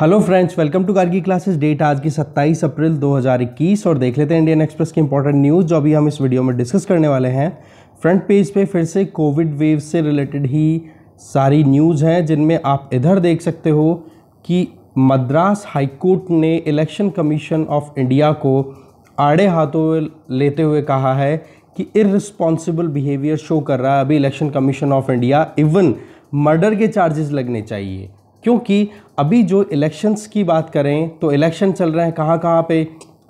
Hello friends welcome to Gargi classes date आज की 27 अप्रैल 2021 और देख लेते हैं इंडियन एक्सप्रेस की इंपॉर्टेंट न्यूज़ जो अभी हम इस वीडियो में डिस्कस करने वाले हैं फ्रंट पेज पे फिर से कोविड वेव से रिलेटेड ही सारी न्यूज़ हैं जिनमें आप इधर देख सकते हो कि मद्रास हाईकोर्ट ने इलेक्शन कमीशन ऑफ इंडिया को आड़े हाथों लेते हुए कहा है कि इरिस्पॉन्सिबल बिहेवियर शो कर रहा है अभी election commission of India even murder के चार्जेस लगने चाहिए क्योंकि अभी जो इलेक्शंस की बात करें तो इलेक्शन चल रहे हैं कहाँ कहाँ पे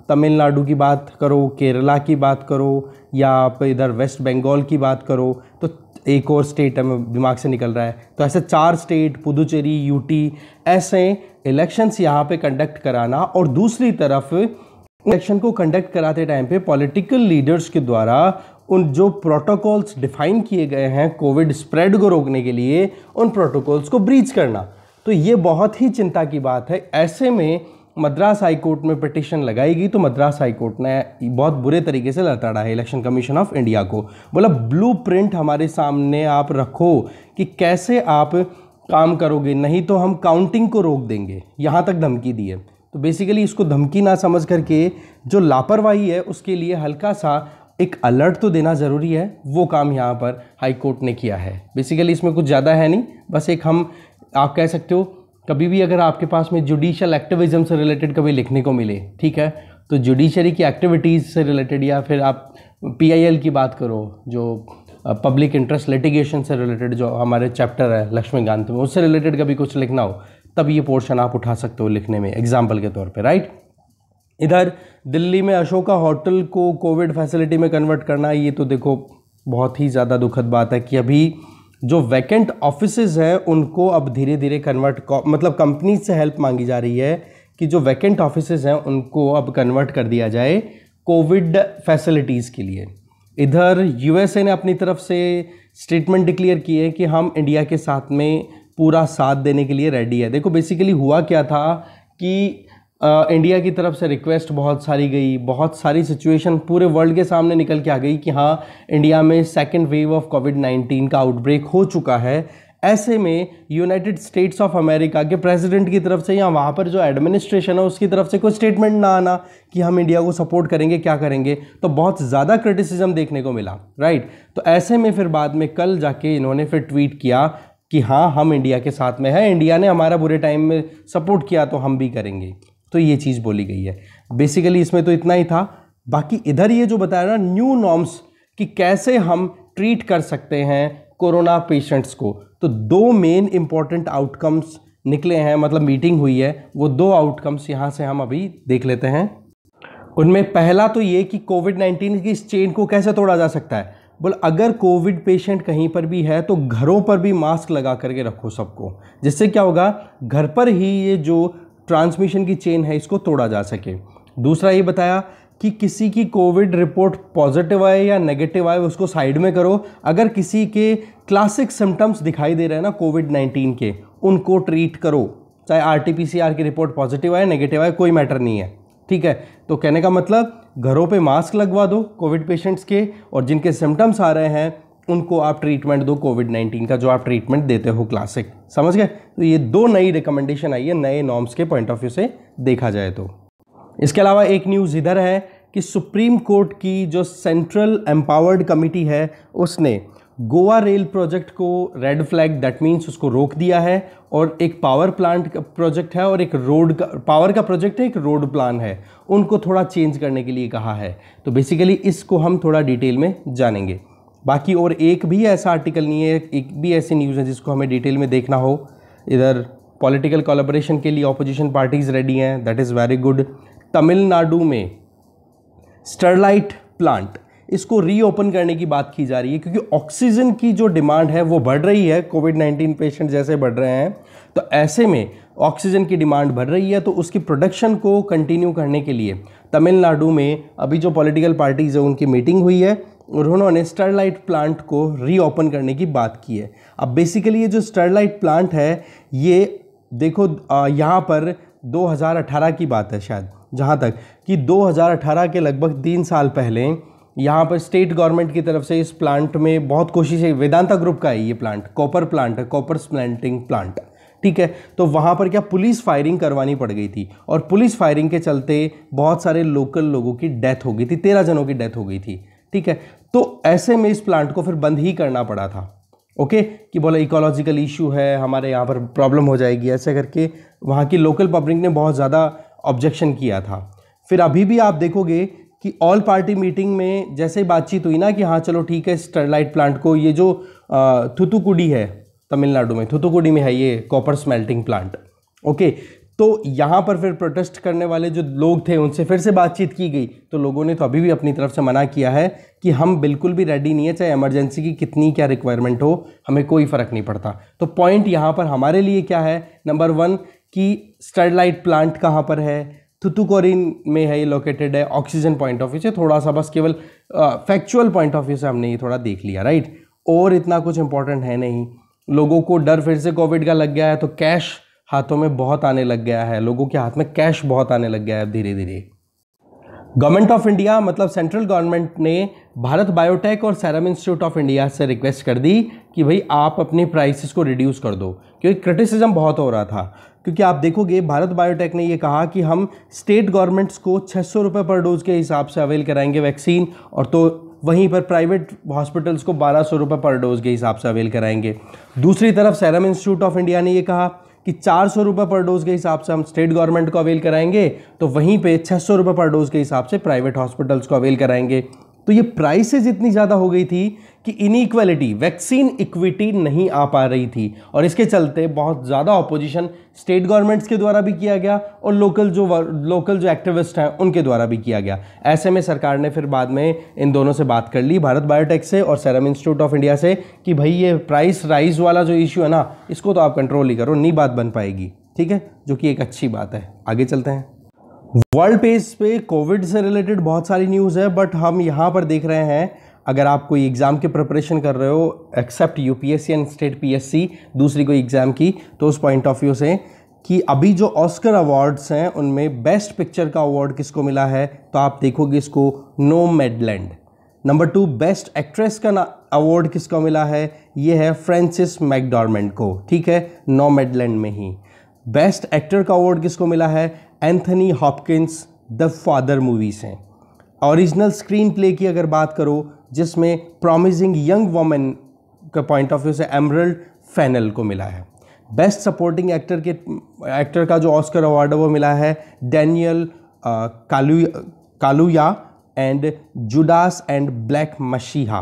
तमिलनाडु की बात करो केरला की बात करो या आप इधर वेस्ट बंगाल की बात करो तो एक और स्टेट हमें दिमाग से निकल रहा है तो ऐसे चार स्टेट पुदुचेरी यूटी ऐसे इलेक्शंस यहाँ पे कंडक्ट कराना और दूसरी तरफ इलेक्शन को कंडक्ट कराते टाइम पे पॉलिटिकल लीडर्स के द्वारा उन जो प्रोटोकॉल्स डिफाइन किए गए हैं कोविड स्प्रेड को रोकने के लिए उन प्रोटोकॉल्स को ब्रीच करना तो ये बहुत ही चिंता की बात है ऐसे में मद्रास हाई कोर्ट में पिटिशन लगाई गई तो मद्रास हाई कोर्ट ने बहुत बुरे तरीके से लताड़ा है इलेक्शन कमीशन ऑफ इंडिया को बोला ब्लू प्रिंट हमारे सामने आप रखो कि कैसे आप काम करोगे नहीं तो हम काउंटिंग को रोक देंगे यहाँ तक धमकी दी है तो बेसिकली इसको धमकी ना समझ करके जो लापरवाही है उसके लिए हल्का सा एक अलर्ट तो देना ज़रूरी है वो काम यहाँ पर हाई कोर्ट ने किया है बेसिकली इसमें कुछ ज़्यादा है नहीं बस एक हम आप कह सकते हो कभी भी अगर आपके पास में जुडिशल एक्टिविज़म से रिलेटेड कभी लिखने को मिले ठीक है तो जुडिशरी की एक्टिविटीज़ से रिलेटेड या फिर आप पीआईएल की बात करो जो पब्लिक इंटरेस्ट लिटिगेशन से रिलेटेड जो हमारे चैप्टर है लक्ष्मीकांत में उससे रिलेटेड कभी कुछ लिखना हो तब ये पोर्शन आप उठा सकते हो लिखने में एग्जाम्पल के तौर पे राइट इधर दिल्ली में अशोका होटल को कोविड फैसिलिटी में कन्वर्ट करना ये तो देखो बहुत ही ज़्यादा दुखद बात है कि अभी जो वैकेंट ऑफिस हैं उनको अब धीरे धीरे कन्वर्ट मतलब कंपनी से हेल्प मांगी जा रही है कि जो वैकेंट ऑफिस हैं उनको अब कन्वर्ट कर दिया जाए कोविड फैसिलिटीज़ के लिए इधर यूएसए ने अपनी तरफ से स्टेटमेंट डिक्लेयर की है कि हम इंडिया के साथ में पूरा साथ देने के लिए रेडी है देखो बेसिकली हुआ क्या था कि इंडिया की तरफ से रिक्वेस्ट बहुत सारी गई बहुत सारी सिचुएशन पूरे वर्ल्ड के सामने निकल के आ गई कि हाँ इंडिया में second wave of covid nineteen का आउटब्रेक हो चुका है ऐसे में यूनाइटेड स्टेट्स ऑफ अमेरिका के प्रेसिडेंट की तरफ से या वहाँ पर जो एडमिनिस्ट्रेशन है उसकी तरफ से कोई स्टेटमेंट ना आना कि हम इंडिया को सपोर्ट करेंगे क्या करेंगे तो बहुत ज़्यादा क्रिटिसिज्म देखने को मिला राइट तो ऐसे में फिर बाद में कल जाके इन्होंने फिर ट्वीट किया कि हाँ हम इंडिया के साथ में है इंडिया ने हमारा बुरे टाइम में सपोर्ट किया तो हम भी करेंगे तो ये चीज़ बोली गई है बेसिकली इसमें तो इतना ही था बाकी इधर ये जो बताया ना न्यू नॉर्म्स कि कैसे हम ट्रीट कर सकते हैं कोरोना पेशेंट्स को तो दो मेन इम्पॉर्टेंट आउटकम्स निकले हैं मतलब मीटिंग हुई है वो दो आउटकम्स यहाँ से हम अभी देख लेते हैं उनमें पहला तो ये कि कोविड नाइन्टीन की इस चेन को कैसे तोड़ा जा सकता है बोल अगर कोविड पेशेंट कहीं पर भी है तो घरों पर भी मास्क लगा करके रखो सबको जिससे क्या होगा घर पर ही ये जो ट्रांसमिशन की चेन है इसको तोड़ा जा सके दूसरा ये बताया कि किसी की कोविड रिपोर्ट पॉजिटिव आए या नेगेटिव आए उसको साइड में करो अगर किसी के क्लासिक सिम्टम्स दिखाई दे रहे हैं ना कोविड नाइन्टीन के उनको ट्रीट करो चाहे R T P C R की रिपोर्ट पॉजिटिव आए नेगेटिव आए कोई मैटर नहीं है ठीक है तो कहने का मतलब घरों पे मास्क लगवा दो कोविड पेशेंट्स के और जिनके सिम्टम्स आ रहे हैं उनको आप ट्रीटमेंट दो कोविड नाइन्टीन का जो आप ट्रीटमेंट देते हो क्लासिक समझ गए तो ये दो नई रिकमेंडेशन आई है नए नॉर्म्स के पॉइंट ऑफ व्यू से देखा जाए तो इसके अलावा एक न्यूज़ इधर है कि सुप्रीम कोर्ट की जो सेंट्रल एम्पावर्ड कमिटी है उसने गोवा रेल प्रोजेक्ट को रेड फ्लैग दैट मीन्स उसको रोक दिया है और एक पावर प्लांट का प्रोजेक्ट है और एक रोड का पावर का प्रोजेक्ट है एक रोड प्लान है उनको थोड़ा चेंज करने के लिए कहा है तो बेसिकली इसको हम थोड़ा डिटेल में जानेंगे बाकी और एक भी ऐसा आर्टिकल नहीं है एक भी ऐसी न्यूज़ है जिसको हमें डिटेल में देखना हो इधर पॉलिटिकल कोलाब्रेशन के लिए ऑपोजिशन पार्टीज़ रेडी हैं that is very good Tamil Nadu में स्टरलाइट प्लांट इसको रीओपन करने की बात की जा रही है क्योंकि ऑक्सीजन की जो डिमांड है वो बढ़ रही है कोविड नाइन्टीन पेशेंट जैसे बढ़ रहे हैं तो ऐसे में ऑक्सीजन की डिमांड बढ़ रही है तो उसकी प्रोडक्शन को कंटिन्यू करने के लिए तमिलनाडु में अभी जो पॉलिटिकल पार्टीज़ है उनकी मीटिंग हुई है और उन्होंने स्टरलाइट प्लांट को रीओपन करने की बात की है अब बेसिकली ये जो स्टरलाइट प्लांट है ये देखो यहाँ पर 2018 की बात है शायद जहाँ तक कि 2018 के लगभग तीन साल पहले यहाँ पर स्टेट गवर्नमेंट की तरफ से इस प्लांट में बहुत कोशिश है वेदांता ग्रुप का है ये प्लांट कॉपर प्लांट है कॉपर स्प्लांटिंग प्लांट ठीक है तो वहाँ पर क्या पुलिस फायरिंग करवानी पड़ गई थी और पुलिस फायरिंग के चलते बहुत सारे लोकल लोगों की डेथ हो गई थी तेरह जनों की डेथ हो गई थी ठीक है तो ऐसे में इस प्लांट को फिर बंद ही करना पड़ा था ओके कि बोला इकोलॉजिकल इशू है हमारे यहाँ पर प्रॉब्लम हो जाएगी ऐसे करके वहाँ की लोकल पब्लिक ने बहुत ज़्यादा ऑब्जेक्शन किया था फिर अभी भी आप देखोगे कि ऑल पार्टी मीटिंग में जैसे बातचीत हुई ना कि हाँ चलो ठीक है स्टरलाइट प्लांट को ये जो थुतुकुडी है तमिलनाडु में थुतुकुडी में है ये कॉपर स्मेल्टिंग प्लांट ओके तो यहाँ पर फिर प्रोटेस्ट करने वाले जो लोग थे उनसे फिर से बातचीत की गई तो लोगों ने तो अभी भी अपनी तरफ से मना किया है कि हम बिल्कुल भी रेडी नहीं है चाहे इमरजेंसी की कितनी क्या रिक्वायरमेंट हो हमें कोई फ़र्क नहीं पड़ता तो पॉइंट यहाँ पर हमारे लिए क्या है नंबर वन कि स्टरलाइट प्लांट कहाँ पर है थुतुकोरिन में है ये लोकेटेड है ऑक्सीजन पॉइंट ऑफ व्यू से थोड़ा सा बस केवल फैक्चुअल पॉइंट ऑफ व्यू से हमने ये थोड़ा देख लिया राइट और इतना कुछ इंपॉर्टेंट है नहीं लोगों को डर फिर से कोविड का लग गया है तो कैश हाथों में बहुत आने लग गया है लोगों के हाथ में कैश बहुत आने लग गया है धीरे धीरे गवर्नमेंट ऑफ इंडिया मतलब सेंट्रल गवर्नमेंट ने भारत बायोटेक और सैरम इंस्टीट्यूट ऑफ इंडिया से रिक्वेस्ट कर दी कि भाई आप अपने प्राइसेस को रिड्यूस कर दो क्योंकि क्रिटिसिज्म बहुत हो रहा था क्योंकि आप देखोगे भारत बायोटेक ने ये कहा कि हम स्टेट गवर्नमेंट्स को छः सौ रुपये पर डोज के हिसाब से अवेल कराएंगे वैक्सीन और तो वहीं पर प्राइवेट हॉस्पिटल्स को बारह सौ रुपये पर डोज के हिसाब से अवेल कराएंगे दूसरी तरफ सैरम इंस्टीट्यूट ऑफ इंडिया ने ये कहा कि चार सौ रुपये पर डोज़ के हिसाब से हम स्टेट गवर्नमेंट को अवेल कराएंगे तो वहीं पे छः सौ रुपये पर डोज़ के हिसाब से प्राइवेट हॉस्पिटल्स को अवेल कराएंगे तो ये प्राइसेज इतनी ज़्यादा हो गई थी कि इनइक्वलिटी वैक्सीन इक्विटी नहीं आ पा रही थी और इसके चलते बहुत ज़्यादा ऑपोजिशन स्टेट गवर्नमेंट्स के द्वारा भी किया गया और लोकल जो लोकल जो एक्टिविस्ट हैं उनके द्वारा भी किया गया ऐसे में सरकार ने फिर बाद में इन दोनों से बात कर ली भारत बायोटेक से और सैरम इंस्टीट्यूट ऑफ इंडिया से कि भाई ये प्राइस राइज वाला जो इशू है ना इसको तो आप कंट्रोल ही करो नहीं बात बन पाएगी ठीक है जो कि एक अच्छी बात है आगे चलते हैं वर्ल्ड पेज पे कोविड से रिलेटेड बहुत सारी न्यूज़ है बट हम यहाँ पर देख रहे हैं अगर आप कोई एग्ज़ाम की प्रिपरेशन कर रहे हो except U P S C and state P S C दूसरी कोई एग्ज़ाम की तो उस पॉइंट ऑफ व्यू से कि अभी जो ऑस्कर अवार्ड्स हैं उनमें बेस्ट पिक्चर का अवार्ड किसको मिला है तो आप देखोगे इसको Nomadland number two best actress का अवार्ड किसको मिला है ये है फ्रेंसिस मैकडॉर्मेंट को ठीक है नो मेडलैंड में ही बेस्ट एक्टर का अवार्ड किसको मिला है Anthony Hopkins the father movies हैं ओरिजिनल स्क्रीन प्ले की अगर बात करो जिसमें प्रॉमिसिंग यंग वमेन का पॉइंट ऑफ व्यू से एमरल्ड फैनल को मिला है बेस्ट सपोर्टिंग एक्टर के एक्टर का जो ऑस्कर अवार्ड है वो मिला है Daniel Kaluuya Kaluuya and Judas and Black Messiah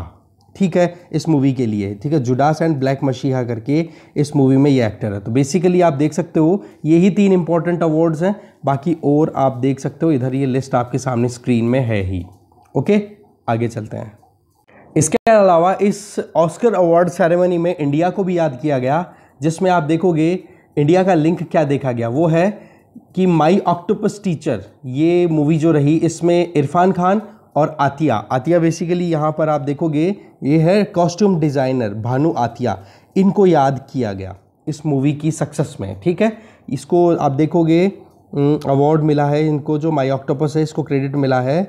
ठीक है इस मूवी के लिए ठीक है जुडास एंड ब्लैक मशीहा करके इस मूवी में ये एक्टर है तो बेसिकली आप देख सकते हो यही तीन इंपॉर्टेंट अवार्ड्स हैं बाकी और आप देख सकते हो इधर ये लिस्ट आपके सामने स्क्रीन में है ही ओके आगे चलते हैं इसके अलावा इस ऑस्कर अवार्ड सेरेमनी में इंडिया को भी याद किया गया जिसमें आप देखोगे इंडिया का लिंक क्या देखा गया वो है कि माई ऑक्टोपस टीचर ये मूवी जो रही इसमें इरफान खान और आतिया आतिया बेसिकली यहाँ पर आप देखोगे ये है कॉस्ट्यूम डिज़ाइनर भानु आतिया इनको याद किया गया इस मूवी की सक्सेस में ठीक है इसको आप देखोगे अवार्ड मिला है इनको जो माई ऑक्टोपस है इसको क्रेडिट मिला है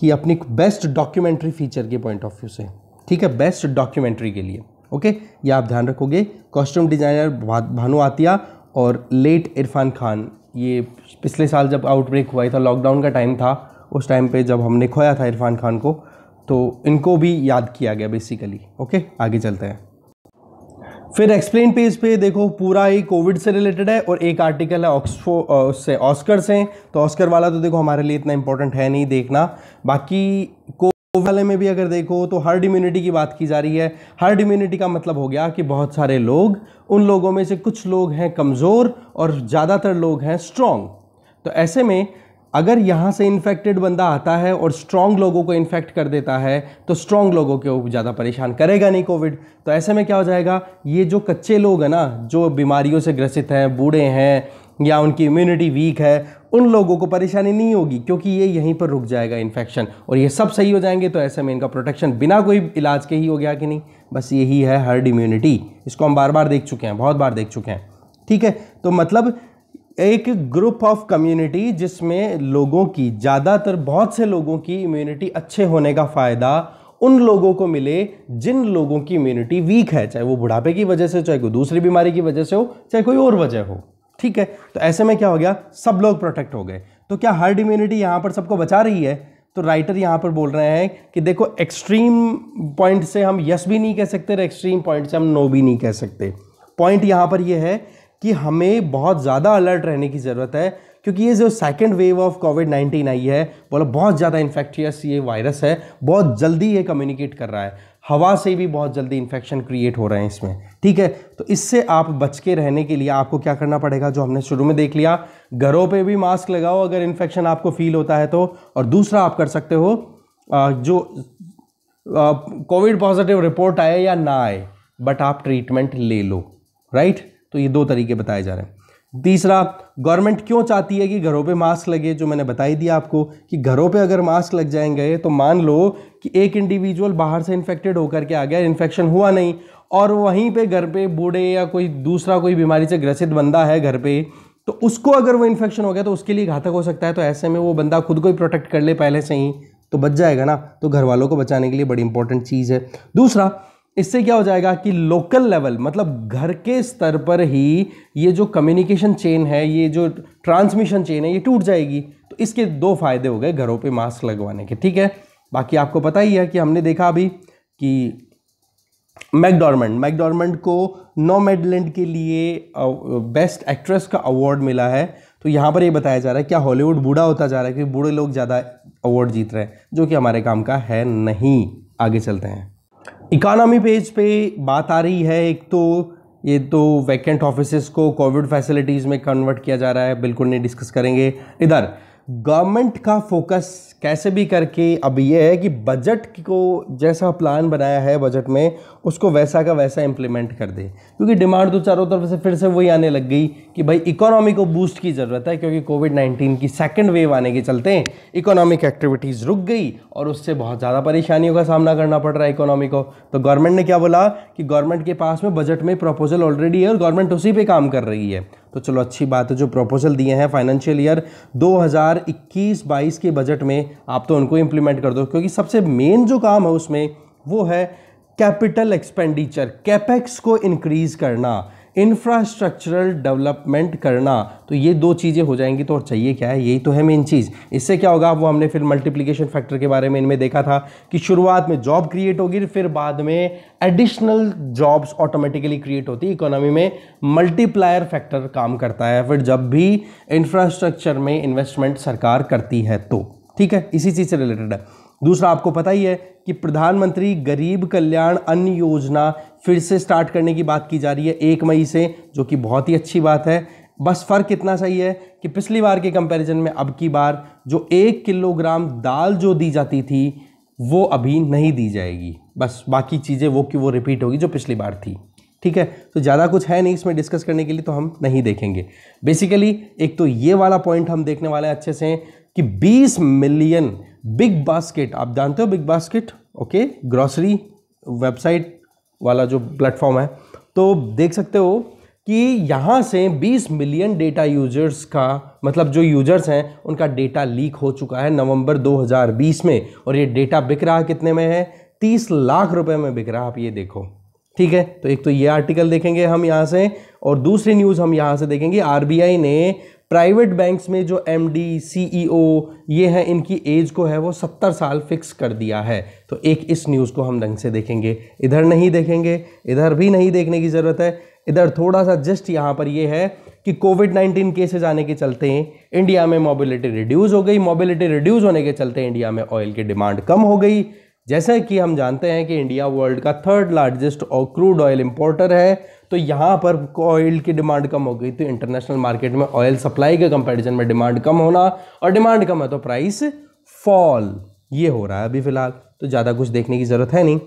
कि अपनी बेस्ट डॉक्यूमेंट्री फीचर के पॉइंट ऑफ व्यू से ठीक है बेस्ट डॉक्यूमेंट्री के लिए ओके ये आप ध्यान रखोगे कॉस्ट्यूम डिज़ाइनर भानु आतिया और लेट इरफान खान ये पिछले साल जब आउटब्रेक हुआ तो था लॉकडाउन का टाइम था उस टाइम पे जब हमने खोया था इरफान खान को तो इनको भी याद किया गया बेसिकली ओके आगे चलते हैं फिर एक्सप्लेन पेज पे देखो पूरा ही कोविड से रिलेटेड है और एक आर्टिकल है ऑक्सफो उससे ऑस्कर से तो ऑस्कर वाला तो देखो हमारे लिए इतना इंपॉर्टेंट है नहीं देखना बाकी को वाले में भी अगर देखो तो हर्ड इम्यूनिटी की बात की जा रही है हर्ड इम्यूनिटी का मतलब हो गया कि बहुत सारे लोग उन लोगों में से कुछ लोग हैं कमज़ोर और ज़्यादातर लोग हैं स्ट्रॉन्ग तो ऐसे में अगर यहाँ से इन्फेक्टेड बंदा आता है और स्ट्रांग लोगों को इन्फेक्ट कर देता है तो स्ट्रांग लोगों को ज़्यादा परेशान करेगा नहीं कोविड तो ऐसे में क्या हो जाएगा ये जो कच्चे लोग हैं ना जो बीमारियों से ग्रसित हैं बूढ़े हैं या उनकी इम्यूनिटी वीक है उन लोगों को परेशानी नहीं होगी क्योंकि ये यहीं पर रुक जाएगा इन्फेक्शन और ये सब सही हो जाएंगे तो ऐसे में इनका प्रोटेक्शन बिना कोई इलाज के ही हो गया कि नहीं बस यही है हर्ड इम्यूनिटी इसको हम बार बार देख चुके हैं बहुत बार देख चुके हैं ठीक है तो मतलब एक ग्रुप ऑफ कम्युनिटी जिसमें लोगों की ज़्यादातर बहुत से लोगों की इम्यूनिटी अच्छे होने का फ़ायदा उन लोगों को मिले जिन लोगों की इम्यूनिटी वीक है चाहे वो बुढ़ापे की वजह से चाहे कोई दूसरी बीमारी की वजह से हो चाहे कोई और वजह हो ठीक है तो ऐसे में क्या हो गया सब लोग प्रोटेक्ट हो गए तो क्या हर्ड इम्यूनिटी यहाँ पर सबको बचा रही है तो राइटर यहाँ पर बोल रहे हैं कि देखो एक्सट्रीम पॉइंट से हम यस भी नहीं कह सकते और एक्सट्रीम पॉइंट से हम नो भी नहीं कह सकते पॉइंट यहाँ पर यह है कि हमें बहुत ज़्यादा अलर्ट रहने की ज़रूरत है क्योंकि ये जो second wave of covid nineteen आई है बोला बहुत ज़्यादा इन्फेक्टियस ये वायरस है बहुत जल्दी ये कम्युनिकेट कर रहा है हवा से भी बहुत जल्दी इन्फेक्शन क्रिएट हो रहे हैं इसमें ठीक है तो इससे आप बच के रहने के लिए आपको क्या करना पड़ेगा जो हमने शुरू में देख लिया घरों पे भी मास्क लगाओ अगर इन्फेक्शन आपको फील होता है तो और दूसरा आप कर सकते हो जो कोविड पॉजिटिव रिपोर्ट आए या ना आए बट आप ट्रीटमेंट ले लो राइट तो ये दो तरीके बताए जा रहे हैं तीसरा गवर्नमेंट क्यों चाहती है कि घरों पे मास्क लगे जो मैंने बताई दिया आपको कि घरों पे अगर मास्क लग जाएंगे तो मान लो कि एक इंडिविजुअल बाहर से इन्फेक्टेड होकर के आ गया इन्फेक्शन हुआ नहीं और वहीं पे घर पे बूढ़े या कोई दूसरा कोई बीमारी से ग्रसित बंदा है घर पे तो उसको अगर वो इन्फेक्शन हो गया तो उसके लिए घातक हो सकता है तो ऐसे में वो बंदा खुद को ही प्रोटेक्ट कर ले पहले से ही तो बच जाएगा ना तो घर वालों को बचाने के लिए बड़ी इंपॉर्टेंट चीज़ है दूसरा इससे क्या हो जाएगा कि लोकल लेवल मतलब घर के स्तर पर ही ये जो कम्युनिकेशन चेन है ये जो ट्रांसमिशन चेन है ये टूट जाएगी तो इसके दो फायदे हो गए घरों पे मास्क लगवाने के ठीक है बाकी आपको पता ही है कि हमने देखा अभी कि मैकडॉर्मेंट मैकडॉर्मेंट को नो मेडलैंड के लिए बेस्ट एक्ट्रेस का अवार्ड मिला है तो यहाँ पर ये बताया जा रहा है क्या हॉलीवुड बूढ़ा होता जा रहा है कि बूढ़े लोग ज़्यादा अवार्ड जीत रहे हैं जो कि हमारे काम का है नहीं आगे चलते हैं इकानमी पेज पे बात आ रही है एक तो ये तो वैकेंट ऑफिस को कोविड फैसिलिटीज़ में कन्वर्ट किया जा रहा है बिल्कुल नहीं डिस्कस करेंगे इधर गवर्नमेंट का फोकस कैसे भी करके अब ये है कि बजट को जैसा प्लान बनाया है बजट में उसको वैसा का वैसा इम्प्लीमेंट कर दे क्योंकि डिमांड तो चारों तरफ से फिर से वही आने लग गई कि भाई इकोनॉमी को बूस्ट की ज़रूरत है क्योंकि कोविड नाइन्टीन की सेकेंड वेव आने के चलते इकोनॉमिक एक्टिविटीज़ रुक गई और उससे बहुत ज़्यादा परेशानियों का सामना करना पड़ रहा है इकोनॉमी को तो गवर्नमेंट ने क्या बोला कि गवर्नमेंट के पास में बजट में प्रपोजल ऑलरेडी है और गवर्नमेंट उसी पर काम कर रही है तो चलो अच्छी बात है जो प्रपोजल दिए हैं फाइनेंशियल ईयर 2021-22 के बजट में आप तो उनको इम्प्लीमेंट कर दो क्योंकि सबसे मेन जो काम है उसमें वो है कैपिटल एक्सपेंडिचर कैपेक्स को इंक्रीज़ करना इंफ्रास्ट्रक्चरल डेवलपमेंट करना तो ये दो चीज़ें हो जाएंगी तो और चाहिए क्या है यही तो है मेन चीज़ इससे क्या होगा वो हमने फिर मल्टीप्लिकेशन फैक्टर के बारे में इनमें देखा था कि शुरुआत में जॉब क्रिएट होगी फिर बाद में एडिशनल जॉब्स ऑटोमेटिकली क्रिएट होती इकोनॉमी में मल्टीप्लायर फैक्टर काम करता है फिर जब भी इंफ्रास्ट्रक्चर में इन्वेस्टमेंट सरकार करती है तो ठीक है इसी चीज़ से रिलेटेड है दूसरा आपको पता ही है कि प्रधानमंत्री गरीब कल्याण अन्न योजना फिर से स्टार्ट करने की बात की जा रही है एक मई से जो कि बहुत ही अच्छी बात है बस फ़र्क इतना सही है कि पिछली बार के कंपैरिजन में अब की बार जो एक किलोग्राम दाल जो दी जाती थी वो अभी नहीं दी जाएगी बस बाकी चीज़ें वो कि वो रिपीट होगी जो पिछली बार थी ठीक है तो ज़्यादा कुछ है नहीं इसमें डिस्कस करने के लिए तो हम नहीं देखेंगे बेसिकली एक तो ये वाला पॉइंट हम देखने वाले हैं अच्छे से कि 20 मिलियन बिग बास्केट आप जानते हो big basket okay grocery website वाला जो प्लेटफॉर्म है तो देख सकते हो कि यहाँ से 20 मिलियन डेटा यूजर्स का मतलब जो यूजर्स हैं उनका डेटा लीक हो चुका है नवंबर 2020 में और ये डेटा बिक रहा कितने में है 30 लाख रुपए में बिक रहा आप ये देखो ठीक है तो एक तो ये आर्टिकल देखेंगे हम यहाँ से और दूसरी न्यूज़ हम यहाँ से देखेंगे आर ने प्राइवेट बैंक्स में जो एम डी e ये हैं इनकी एज को है वो सत्तर साल फिक्स कर दिया है तो एक इस न्यूज़ को हम ढंग से देखेंगे इधर नहीं देखेंगे इधर भी नहीं देखने की ज़रूरत है इधर थोड़ा सा जस्ट यहाँ पर ये है कि कोविड नाइन्टीन केसेज आने के चलते इंडिया में मोबिलिटी रिड्यूज़ हो गई मोबिलिटी रिड्यूज़ होने के चलते इंडिया में ऑयल की डिमांड कम हो गई जैसे कि हम जानते हैं कि इंडिया वर्ल्ड का थर्ड लार्जेस्ट और क्रूड ऑयल इंपोर्टर है तो यहाँ पर ऑयल की डिमांड कम हो गई तो इंटरनेशनल मार्केट में ऑयल सप्लाई के कंपेरिजन में डिमांड कम होना और डिमांड कम है तो प्राइस फॉल ये हो रहा है अभी फ़िलहाल तो ज़्यादा कुछ देखने की ज़रूरत है नहीं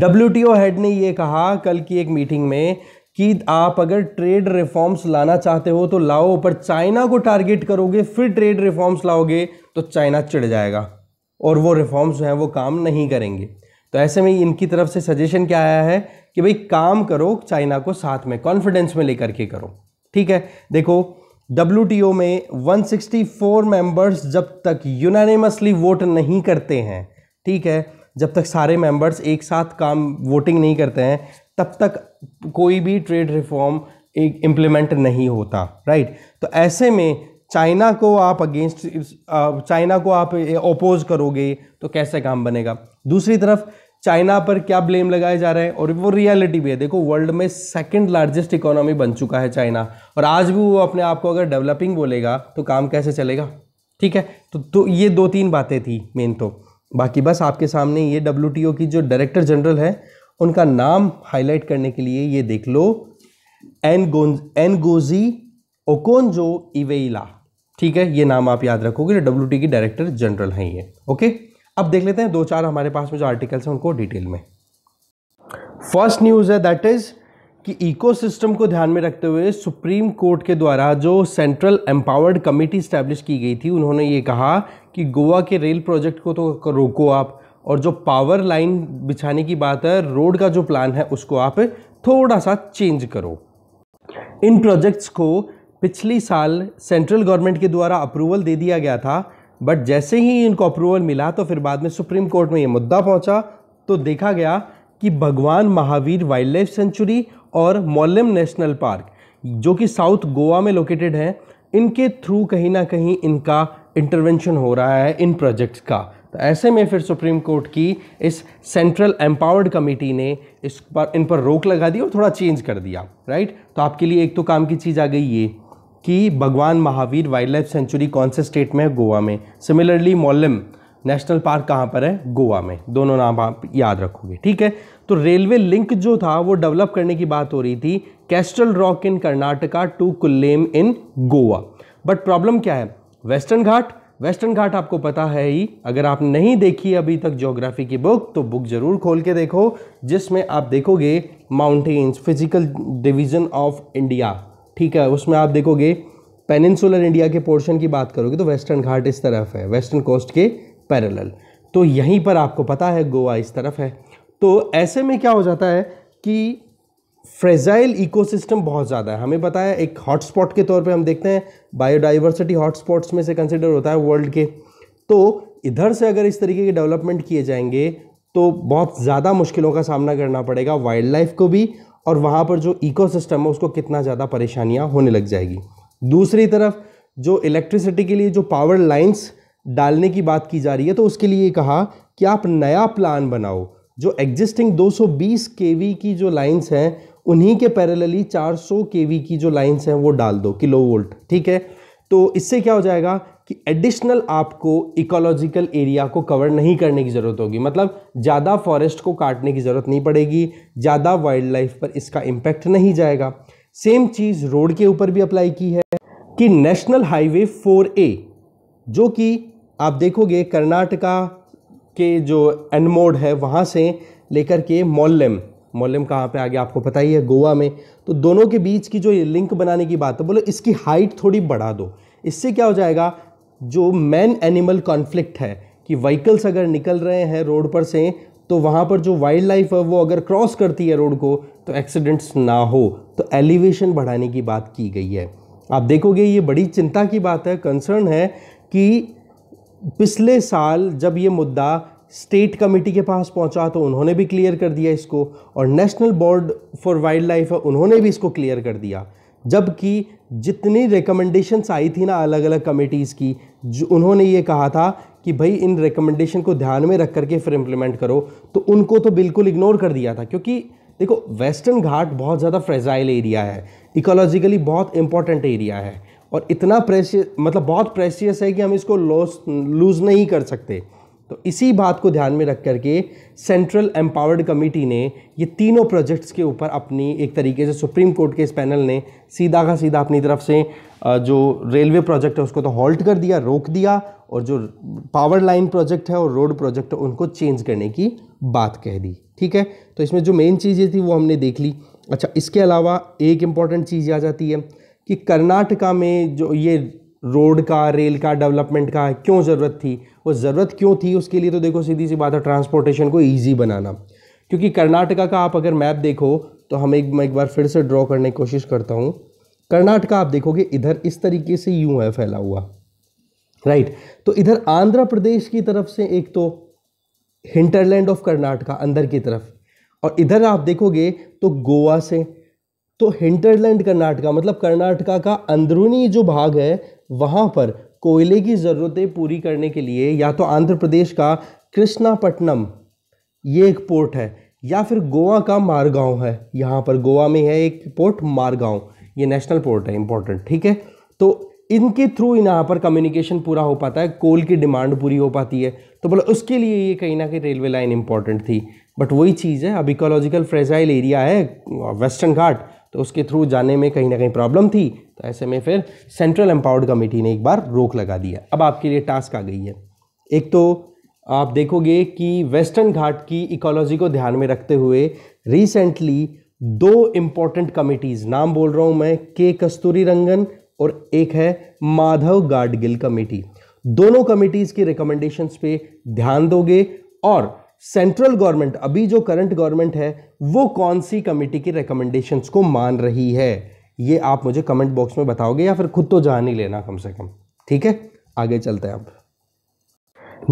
डब्ल्यू हेड ने ये कहा कल की एक मीटिंग में कि आप अगर ट्रेड रिफॉर्म्स लाना चाहते हो तो लाओ पर चाइना को टारगेट करोगे फिर ट्रेड रिफॉर्म्स लाओगे तो चाइना चिढ़ जाएगा और वो रिफॉर्म्स जो हैं वो काम नहीं करेंगे तो ऐसे में इनकी तरफ से सजेशन क्या आया है कि भाई काम करो चाइना को साथ में कॉन्फिडेंस में लेकर के करो ठीक है देखो डब्ल्यू में 164 मेंबर्स जब तक यूनानिमसली वोट नहीं करते हैं ठीक है जब तक सारे मेंबर्स एक साथ काम वोटिंग नहीं करते हैं तब तक कोई भी ट्रेड रिफॉर्म एक इम्प्लीमेंट नहीं होता राइट तो ऐसे में चाइना को आप अगेंस्ट चाइना को आप अपोज करोगे तो कैसे काम बनेगा दूसरी तरफ चाइना पर क्या ब्लेम लगाए जा रहे हैं और वो रियलिटी भी है देखो वर्ल्ड में सेकंड लार्जेस्ट इकोनॉमी बन चुका है चाइना और आज भी वो अपने आप को अगर डेवलपिंग बोलेगा तो काम कैसे चलेगा ठीक है तो, तो ये दो तीन बातें थी मेन तो बाकी बस आपके सामने ये डब्ल्यू की जो डायरेक्टर जनरल है उनका नाम हाईलाइट करने के लिए ये देख लो एन गोन एन गोजी ओकोनजो इवेला ठीक है ये नाम आप याद रखोगे डब्ल्यू टी की डायरेक्टर जनरल हैं ये ओके अब देख लेते हैं दो चार हमारे पास में जो आर्टिकल्स हैं उनको डिटेल में फर्स्ट न्यूज़ है दैट इज़ कि इकोसिस्टम को ध्यान में रखते हुए सुप्रीम कोर्ट के द्वारा जो सेंट्रल एम्पावर्ड कमेटी स्टैब्लिश की गई थी उन्होंने ये कहा कि गोवा के रेल प्रोजेक्ट को तो रोको आप और जो पावर लाइन बिछाने की बात है रोड का जो प्लान है उसको आप थोड़ा सा चेंज करो इन प्रोजेक्ट्स को पिछली साल सेंट्रल गवर्नमेंट के द्वारा अप्रूवल दे दिया गया था बट जैसे ही इनको अप्रूवल मिला तो फिर बाद में सुप्रीम कोर्ट में ये मुद्दा पहुंचा तो देखा गया कि भगवान महावीर वाइल्ड लाइफ सेंचुरी और मोलम नेशनल पार्क जो कि साउथ गोवा में लोकेटेड हैं इनके थ्रू कहीं ना कहीं इनका इंटरवेंशन हो रहा है इन प्रोजेक्ट्स का तो ऐसे में फिर सुप्रीम कोर्ट की इस सेंट्रल एम्पावर्ड कमेटी ने इस पर इन पर रोक लगा दी और थोड़ा चेंज कर दिया राइट तो आपके लिए एक तो काम की चीज़ आ गई ये कि भगवान महावीर वाइल्ड लाइफ सेंचुरी कौन से स्टेट में है गोवा में सिमिलरली मोलम नेशनल पार्क कहाँ पर है गोवा में दोनों नाम आप याद रखोगे ठीक है तो रेलवे लिंक जो था वो डेवलप करने की बात हो रही थी castle rock in Karnataka to Kulem in Goa but problem क्या है वेस्टर्न घाट वेस्टर्न घाट आपको पता है ही अगर आप नहीं देखी अभी तक ज्योग्राफी की बुक तो बुक ज़रूर खोल के देखो जिसमें आप देखोगे mountains physical division of India ठीक है उसमें आप देखोगे पेनिनसुलर इंडिया के पोर्शन की बात करोगे तो वेस्टर्न घाट इस तरफ है वेस्टर्न कोस्ट के पैरेलल तो यहीं पर आपको पता है गोवा इस तरफ है तो ऐसे में क्या हो जाता है कि फ्रेजाइल इकोसिस्टम बहुत ज़्यादा है हमें पता है एक हॉटस्पॉट के तौर पे हम देखते हैं बायोडाइवर्सिटी हॉटस्पॉट्स में से कंसिडर होता है वर्ल्ड के तो इधर से अगर इस तरीके के डेवलपमेंट किए जाएंगे तो बहुत ज़्यादा मुश्किलों का सामना करना पड़ेगा वाइल्ड लाइफ को भी और वहाँ पर जो इकोसिस्टम है उसको कितना ज़्यादा परेशानियाँ होने लग जाएगी दूसरी तरफ जो इलेक्ट्रिसिटी के लिए जो पावर लाइन्स डालने की बात की जा रही है तो उसके लिए कहा कि आप नया प्लान बनाओ जो एग्जिस्टिंग 220 केवी की जो लाइंस हैं उन्हीं के पैरेलली 400 केवी की जो लाइंस हैं वो डाल दो किलो वोल्ट ठीक है तो इससे क्या हो जाएगा कि एडिशनल आपको इकोलॉजिकल एरिया को कवर नहीं करने की ज़रूरत होगी मतलब ज़्यादा फॉरेस्ट को काटने की ज़रूरत नहीं पड़ेगी ज़्यादा वाइल्ड लाइफ पर इसका इम्पैक्ट नहीं जाएगा सेम चीज़ रोड के ऊपर भी अप्लाई की है कि नेशनल हाईवे फोर ए जो कि आप देखोगे कर्नाटका के जो एनमोड है वहाँ से लेकर के मोल्लम मोल्लम कहाँ पे आ गया आपको पता ही है गोवा में तो दोनों के बीच की जो ये लिंक बनाने की बात है बोलो इसकी हाइट थोड़ी बढ़ा दो इससे क्या हो जाएगा जो मैन एनिमल कॉन्फ्लिक्ट है कि व्हीकल्स अगर निकल रहे हैं रोड पर से तो वहाँ पर जो वाइल्ड लाइफ है वो अगर क्रॉस करती है रोड को तो एक्सीडेंट्स ना हो तो एलिवेशन बढ़ाने की बात की गई है आप देखोगे ये बड़ी चिंता की बात है कंसर्न है कि पिछले साल जब ये मुद्दा स्टेट कमेटी के पास पहुंचा तो उन्होंने भी क्लियर कर दिया इसको और national board for wildlife है उन्होंने भी इसको क्लियर कर दिया जबकि जितनी रिकमेंडेशंस आई थी ना अलग अलग कमेटीज़ की जो उन्होंने ये कहा था कि भाई इन रिकमेंडेशन को ध्यान में रख करके फिर इम्प्लीमेंट करो तो उनको तो बिल्कुल इग्नोर कर दिया था क्योंकि देखो वेस्टर्न घाट बहुत ज़्यादा फ्रेजाइल एरिया है इकोलॉजिकली बहुत इंपॉर्टेंट एरिया है और इतना प्रेशियस मतलब बहुत प्रेशियस है कि हम इसको लॉस लूज़ नहीं कर सकते तो इसी बात को ध्यान में रख करके सेंट्रल एम्पावर्ड कमेटी ने ये तीनों प्रोजेक्ट्स के ऊपर अपनी एक तरीके से सुप्रीम कोर्ट के इस पैनल ने सीधा का सीधा अपनी तरफ से जो रेलवे प्रोजेक्ट है उसको तो हॉल्ट कर दिया रोक दिया और जो पावर लाइन प्रोजेक्ट है और रोड प्रोजेक्ट है उनको चेंज करने की बात कह दी ठीक है तो इसमें जो मेन चीज़ें थी वो हमने देख ली अच्छा इसके अलावा एक इम्पॉर्टेंट चीज़ आ जाती है कि कर्नाटका में जो ये रोड का रेल का डेवलपमेंट का क्यों ज़रूरत थी वो ज़रूरत क्यों थी उसके लिए तो देखो सीधी सी बात है ट्रांसपोर्टेशन को ईजी बनाना क्योंकि कर्नाटका का आप अगर मैप देखो तो हम एक मैं एक बार फिर से ड्रॉ करने की कोशिश करता हूँ कर्नाटका आप देखोगे इधर इस तरीके से यूं है फैला हुआ राइट तो इधर आंध्र प्रदेश की तरफ से एक तो हिंटरलैंड ऑफ कर्नाटका अंदर की तरफ और इधर आप देखोगे तो गोवा से तो हिंटरलैंड कर्नाटका मतलब कर्नाटका का अंदरूनी जो भाग है वहाँ पर कोयले की ज़रूरतें पूरी करने के लिए या तो आंध्र प्रदेश का कृष्णापट्टनम ये एक पोर्ट है या फिर गोवा का मारगांव है यहाँ पर गोवा में है एक पोर्ट मारगांव ये नेशनल पोर्ट है इम्पोर्टेंट ठीक है तो इनके थ्रू यहाँ पर कम्युनिकेशन पूरा हो पाता है कोल की डिमांड पूरी हो पाती है तो बोले उसके लिए ये कहीं ना कहीं रेलवे लाइन इंपॉर्टेंट थी बट वही चीज़ है अब इकोलॉजिकल फ्रेजाइल एरिया है वेस्टर्न घाट तो उसके थ्रू जाने में कहीं ना कहीं प्रॉब्लम थी तो ऐसे में फिर सेंट्रल एम्पावर्ड कमेटी ने एक बार रोक लगा दिया अब आपके लिए टास्क आ गई है एक तो आप देखोगे कि वेस्टर्न घाट की इकोलॉजी को ध्यान में रखते हुए रिसेंटली दो इम्पॉर्टेंट कमिटीज नाम बोल रहा हूँ मैं के कस्तूरी रंगन और एक है माधव गाडगिल कमेटी दोनों कमिटीज की रिकमेंडेशंस पे ध्यान दोगे और सेंट्रल गवर्नमेंट अभी जो करंट गवर्नमेंट है वो कौन सी कमेटी की रिकमेंडेशंस को मान रही है ये आप मुझे कमेंट बॉक्स में बताओगे या फिर खुद तो जान ही लेना कम से कम ठीक है आगे चलते हैं आप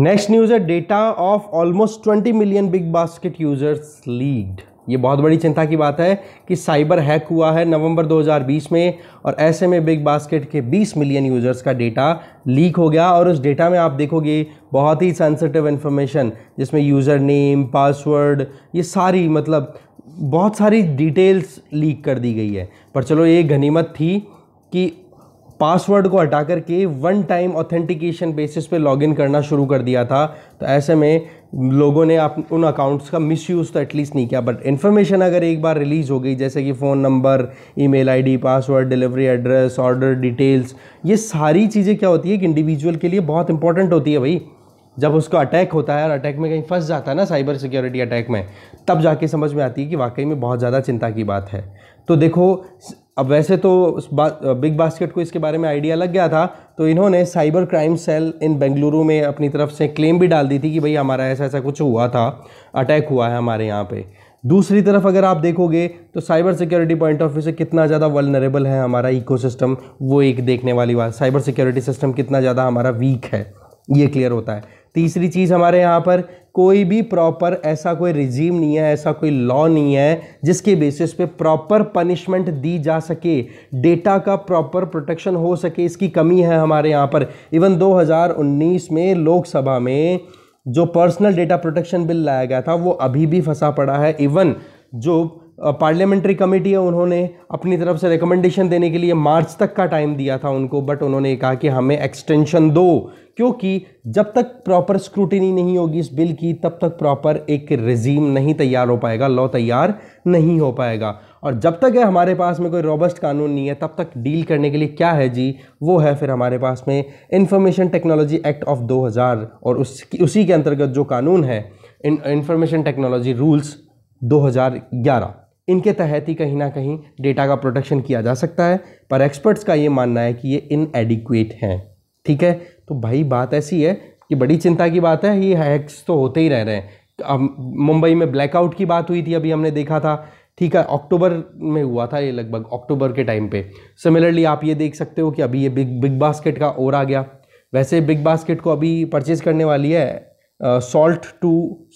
नेक्स्ट न्यूज़ है data of almost 20 million big basket users leak ये बहुत बड़ी चिंता की बात है कि साइबर हैक हुआ है नवंबर 2020 में और ऐसे में बिग बास्केट के 20 मिलियन यूजर्स का डेटा लीक हो गया और उस डेटा में आप देखोगे बहुत ही सेंसिटिव इन्फॉर्मेशन जिसमें यूज़र नेम पासवर्ड ये सारी मतलब बहुत सारी डिटेल्स लीक कर दी गई है पर चलो ये गनीमत थी कि पासवर्ड को हटा करके वन टाइम ऑथेंटिकेशन बेसिस पे लॉगिन करना शुरू कर दिया था तो ऐसे में लोगों ने आप उन अकाउंट्स का मिसयूज़ तो एटलीस्ट नहीं किया बट इन्फॉर्मेशन अगर एक बार रिलीज़ हो गई जैसे कि phone number email ID password delivery address order details ये सारी चीज़ें क्या होती है कि इंडिविजुअल के लिए बहुत इंपॉर्टेंट होती है भाई जब उसको अटैक होता है और अटैक में कहीं फंस जाता है ना साइबर सिक्योरिटी अटैक में तब जाके समझ में आती है कि वाकई में बहुत ज़्यादा चिंता की बात है तो देखो अब वैसे तो उस बिग बास्केट को इसके बारे में आइडिया लग गया था तो इन्होंने cyber crime cell in Bengaluru में अपनी तरफ से क्लेम भी डाल दी थी कि भाई हमारा ऐसा ऐसा कुछ हुआ था अटैक हुआ है हमारे यहाँ पे दूसरी तरफ अगर आप देखोगे तो cyber security point of view से कितना ज़्यादा वलनरेबल है हमारा इकोसिस्टम वो एक देखने वाली बात साइबर सिक्योरिटी सिस्टम कितना ज़्यादा हमारा वीक है ये क्लियर होता है तीसरी चीज़ हमारे यहाँ पर कोई भी प्रॉपर ऐसा कोई रिजीम नहीं है ऐसा कोई लॉ नहीं है जिसके बेसिस पे प्रॉपर पनिशमेंट दी जा सके डेटा का प्रॉपर प्रोटेक्शन हो सके इसकी कमी है हमारे यहाँ पर इवन 2019 में लोकसभा में जो पर्सनल डेटा प्रोटेक्शन बिल लाया गया था वो अभी भी फंसा पड़ा है इवन जो पार्लियामेंट्री कमेटी है उन्होंने अपनी तरफ से रिकमेंडेशन देने के लिए मार्च तक का टाइम दिया था उनको बट उन्होंने कहा कि हमें एक्सटेंशन दो क्योंकि जब तक प्रॉपर स्क्रूटनी नहीं होगी इस बिल की तब तक प्रॉपर एक रिजीम नहीं तैयार हो पाएगा लॉ तैयार नहीं हो पाएगा और जब तक है हमारे पास में कोई रॉबस्ट कानून नहीं है तब तक डील करने के लिए क्या है जी वो है फिर हमारे पास में इंफॉर्मेशन टेक्नोलॉजी एक्ट ऑफ 2000 और उसकी उसी के अंतर्गत जो कानून है इंफॉर्मेशन टेक्नोलॉजी रूल्स 2011 इनके तहत ही कहीं ना कहीं डेटा का प्रोटेक्शन किया जा सकता है पर एक्सपर्ट्स का ये मानना है कि ये इनएडिक्वेट हैं ठीक है तो भाई बात ऐसी है कि बड़ी चिंता की बात है ये हैक्स तो होते ही रह रहे हैं अब मुंबई में ब्लैकआउट की बात हुई थी अभी हमने देखा था ठीक है अक्टूबर में हुआ था ये लगभग अक्टूबर के टाइम पे सिमिलरली आप ये देख सकते हो कि अभी ये बिग बिग बास्केट का ओर आ गया वैसे बिग बास्केट को अभी परचेज करने वाली है सॉल्ट टू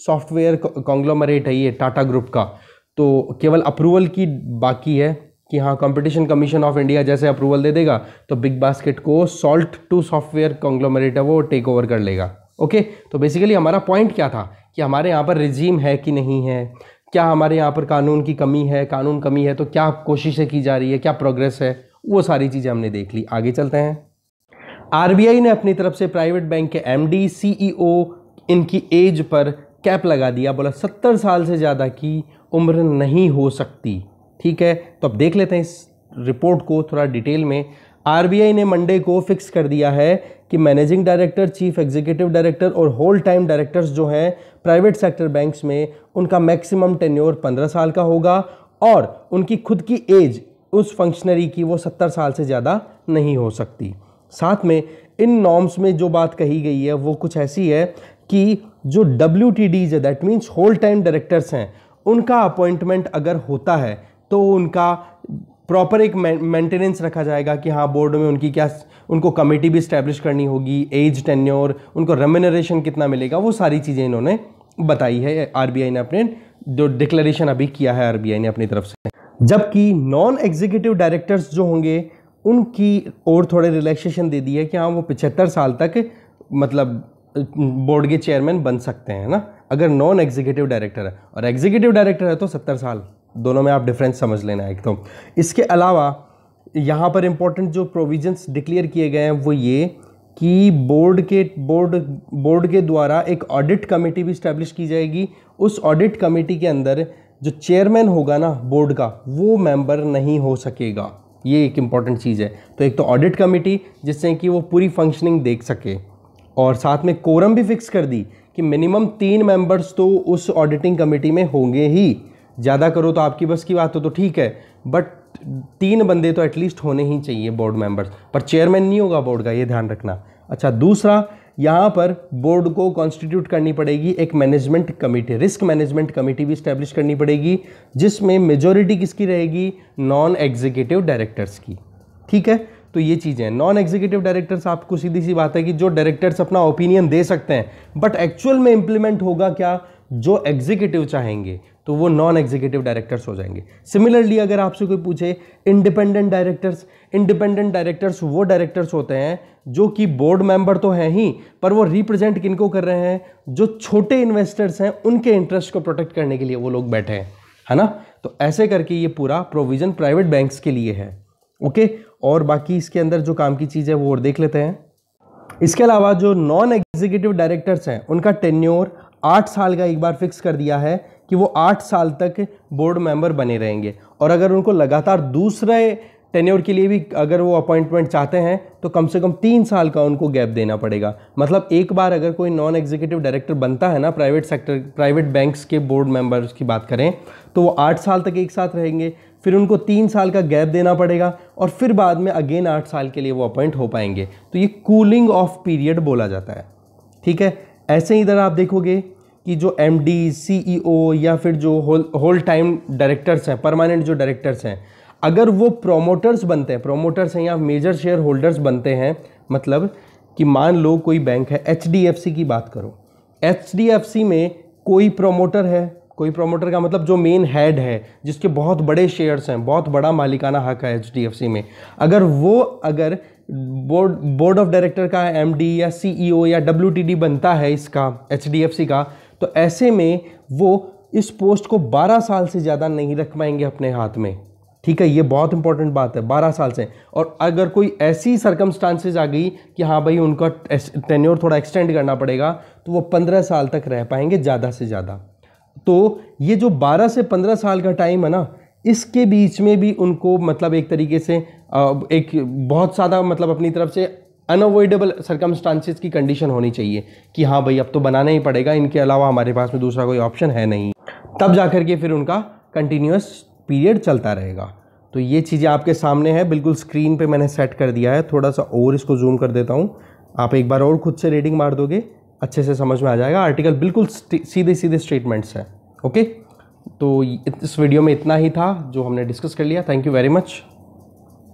सॉफ्टवेयर कॉन्ग्लोमरेट है ये टाटा ग्रुप का तो केवल अप्रूवल की बाकी है कि हाँ कंपटीशन कमीशन ऑफ इंडिया जैसे अप्रूवल दे देगा तो बिग बास्केट को सॉल्ट टू सॉफ्टवेयर कॉन्ग्लोमरेट है वो टेक ओवर कर लेगा ओके तो बेसिकली हमारा पॉइंट क्या था कि हमारे यहाँ पर रिजीम है कि नहीं है क्या हमारे यहाँ पर कानून की कमी है कानून कमी है तो क्या कोशिशें की जा रही है क्या प्रोग्रेस है वो सारी चीज़ें हमने देख ली आगे चलते हैं आरबीआई ने अपनी तरफ से प्राइवेट बैंक के एमडी सीईओ e इनकी एज पर कैप लगा दिया बोला सत्तर साल से ज़्यादा की उम्र नहीं हो सकती ठीक है तो अब देख लेते हैं इस रिपोर्ट को थोड़ा डिटेल में आरबीआई ने मंडे को फिक्स कर दिया है कि managing director chief executive director और होल टाइम डायरेक्टर्स जो हैं प्राइवेट सेक्टर बैंक्स में उनका मैक्सिमम टेन्योर 15 साल का होगा और उनकी खुद की एज उस फंक्शनरी की वो 70 साल से ज़्यादा नहीं हो सकती साथ में इन नॉर्म्स में जो बात कही गई है वो कुछ ऐसी है कि जो डब्ल्यू टी डीज है that means whole time directors हैं उनका अपॉइंटमेंट अगर होता है तो उनका प्रॉपर एक मेंटेनेंस रखा जाएगा कि हाँ बोर्ड में उनकी क्या उनको कमेटी भी इस्टेब्लिश करनी होगी एज टेन्योर उनको रेमिनरेशन कितना मिलेगा वो सारी चीज़ें इन्होंने बताई है आर ने अपने जो डिक्लेरेशन अभी किया है आर ने अपनी तरफ से जबकि नॉन एग्जीक्यूटिव डायरेक्टर्स जो होंगे उनकी और थोड़े रिलैक्सेशन दे दी है कि हाँ वो पिछहत्तर साल तक मतलब बोर्ड के चेयरमैन बन सकते हैं ना अगर नॉन एग्जीक्यूटिव डायरेक्टर है और एग्जीक्यूटिव डायरेक्टर है तो सत्तर साल दोनों में आप डिफरेंस समझ लेना है एकदम तो। इसके अलावा यहाँ पर इम्पोर्टेंट जो प्रोविजंस डिक्लेयर किए गए हैं वो ये कि बोर्ड के बोर्ड बोर्ड के द्वारा एक ऑडिट कमेटी भी स्टैब्लिश की जाएगी उस ऑडिट कमेटी के अंदर जो चेयरमैन होगा ना बोर्ड का वो मेंबर नहीं हो सकेगा ये एक इम्पॉर्टेंट चीज़ है तो एक तो ऑडिट कमेटी जिससे कि वो पूरी फंक्शनिंग देख सके और साथ में कोरम भी फिक्स कर दी कि मिनिमम तीन मेंबर्स तो उस ऑडिटिंग कमेटी में होंगे ही ज़्यादा करो तो आपकी बस की बात हो तो ठीक है बट तीन बंदे तो एटलीस्ट होने ही चाहिए बोर्ड मेंबर्स पर चेयरमैन नहीं होगा बोर्ड का ये ध्यान रखना अच्छा दूसरा यहाँ पर बोर्ड को कॉन्स्टिट्यूट करनी पड़ेगी एक management committee risk management committee भी स्टैब्लिश करनी पड़ेगी जिसमें मेजोरिटी किसकी रहेगी नॉन एग्जीक्यूटिव डायरेक्टर्स की ठीक है तो ये चीज़ें नॉन एग्जीक्यूटिव डायरेक्टर्स आपको सीधी सी बात है कि जो डायरेक्टर्स अपना ओपिनियन दे सकते हैं बट एक्चुअल में इम्प्लीमेंट होगा क्या जो एग्जीक्यूटिव चाहेंगे तो वो नॉन एग्जीक्यूटिव डायरेक्टर्स हो जाएंगे सिमिलरली अगर आपसे कोई पूछे इंडिपेंडेंट डायरेक्टर्स इंडिपेंडेंट डायरेक्टर्स वो डायरेक्टर्स होते हैं जो कि बोर्ड मेंबर तो हैं ही पर वो रिप्रेजेंट किनको कर रहे हैं जो छोटे इन्वेस्टर्स हैं उनके इंटरेस्ट को प्रोटेक्ट करने के लिए वो लोग बैठे हैं है ना तो ऐसे करके ये पूरा प्रोविज़न प्राइवेट बैंक्स के लिए है ओके और बाकी इसके अंदर जो काम की चीज़ है वो और देख लेते हैं इसके अलावा जो नॉन एग्जीक्यूटिव डायरेक्टर्स हैं उनका टेन्योर आठ साल का एक बार फिक्स कर दिया है कि वो आठ साल तक बोर्ड मेंबर बने रहेंगे और अगर उनको लगातार दूसरे टेन्योर के लिए भी अगर वो अपॉइंटमेंट चाहते हैं तो कम से कम तीन साल का उनको गैप देना पड़ेगा मतलब एक बार अगर कोई नॉन एग्जीक्यूटिव डायरेक्टर बनता है ना प्राइवेट सेक्टर प्राइवेट बैंक्स के बोर्ड मेंबर्स की बात करें तो वो आठ साल तक एक साथ रहेंगे फिर उनको तीन साल का गैप देना पड़ेगा और फिर बाद में अगेन आठ साल के लिए वो अपॉइंट हो पाएंगे तो ये कूलिंग ऑफ पीरियड बोला जाता है ठीक है ऐसे ही इधर आप देखोगे कि जो एम डी सी या फिर जो होल होल टाइम डायरेक्टर्स हैं परमानेंट जो डायरेक्टर्स हैं अगर वो प्रोमोटर्स बनते हैं प्रोमोटर्स हैं या मेजर शेयर होल्डर्स बनते हैं मतलब कि मान लो कोई बैंक है एच की बात करो एच में कोई प्रोमोटर है कोई प्रोमोटर का मतलब जो मेन हेड है जिसके बहुत बड़े शेयर्स हैं बहुत बड़ा मालिकाना हक है एच में अगर वो अगर बोर्ड बोर्ड ऑफ डायरेक्टर का एम या सी e या डब्ल्यू बनता है इसका एच का तो ऐसे में वो इस पोस्ट को 12 साल से ज़्यादा नहीं रख पाएंगे अपने हाथ में ठीक है ये बहुत इंपॉर्टेंट बात है 12 साल से और अगर कोई ऐसी सरकमस्टांसेज आ गई कि हाँ भाई उनका टेन्योर थोड़ा एक्सटेंड करना पड़ेगा तो वो 15 साल तक रह पाएंगे ज़्यादा से ज़्यादा तो ये जो 12 से 15 साल का टाइम है ना इसके बीच में भी उनको मतलब एक तरीके से एक बहुत ज़्यादा मतलब अपनी तरफ से अनअवॉइडेबल सरकमस्टांसिस की कंडीशन होनी चाहिए कि हाँ भाई अब तो बनाना ही पड़ेगा इनके अलावा हमारे पास में दूसरा कोई ऑप्शन है नहीं तब जा के फिर उनका कंटिन्यूस पीरियड चलता रहेगा तो ये चीज़ें आपके सामने है बिल्कुल स्क्रीन पे मैंने सेट कर दिया है थोड़ा सा और इसको जूम कर देता हूँ आप एक बार और खुद से रीडिंग मार दोगे अच्छे से समझ में आ जाएगा आर्टिकल बिल्कुल सीधे सीधे स्टेटमेंट्स हैं ओके तो इस वीडियो में इतना ही था जो हमने डिस्कस कर लिया थैंक यू वेरी मच